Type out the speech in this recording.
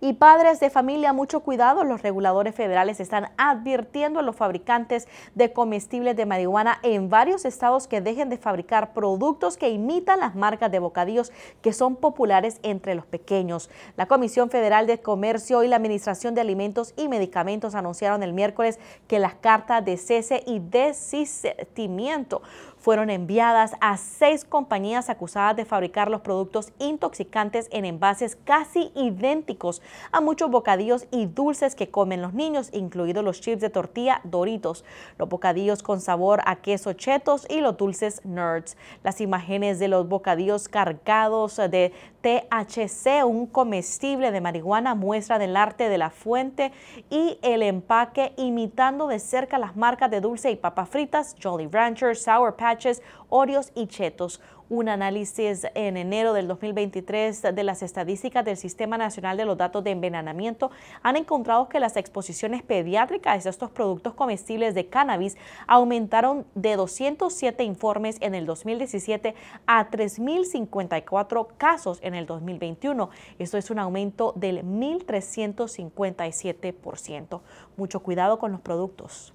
Y padres de familia, mucho cuidado, los reguladores federales están advirtiendo a los fabricantes de comestibles de marihuana en varios estados que dejen de fabricar productos que imitan las marcas de bocadillos que son populares entre los pequeños. La Comisión Federal de Comercio y la Administración de Alimentos y Medicamentos anunciaron el miércoles que las cartas de cese y desistimiento fueron enviadas a seis compañías acusadas de fabricar los productos intoxicantes en envases casi idénticos a muchos bocadillos y dulces que comen los niños, incluidos los chips de tortilla Doritos, los bocadillos con sabor a queso chetos y los dulces nerds. Las imágenes de los bocadillos cargados de THC, un comestible de marihuana, muestra del arte de la fuente y el empaque imitando de cerca las marcas de dulce y papas fritas, Jolly Ranchers, Sour Patches, Oreos y Chetos un análisis en enero del 2023 de las estadísticas del Sistema Nacional de los Datos de Envenenamiento han encontrado que las exposiciones pediátricas a estos productos comestibles de cannabis aumentaron de 207 informes en el 2017 a 3.054 casos en el 2021. Esto es un aumento del 1.357%. Mucho cuidado con los productos.